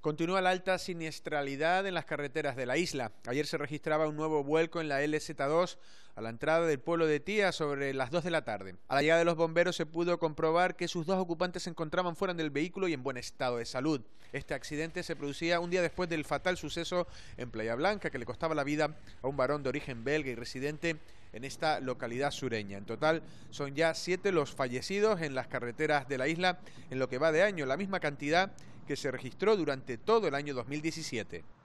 Continúa la alta siniestralidad en las carreteras de la isla. Ayer se registraba un nuevo vuelco en la LZ2 a la entrada del pueblo de Tía sobre las 2 de la tarde. A la llegada de los bomberos se pudo comprobar que sus dos ocupantes se encontraban fuera del vehículo y en buen estado de salud. Este accidente se producía un día después del fatal suceso en Playa Blanca que le costaba la vida a un varón de origen belga y residente en esta localidad sureña. En total son ya siete los fallecidos en las carreteras de la isla en lo que va de año, la misma cantidad que se registró durante todo el año 2017.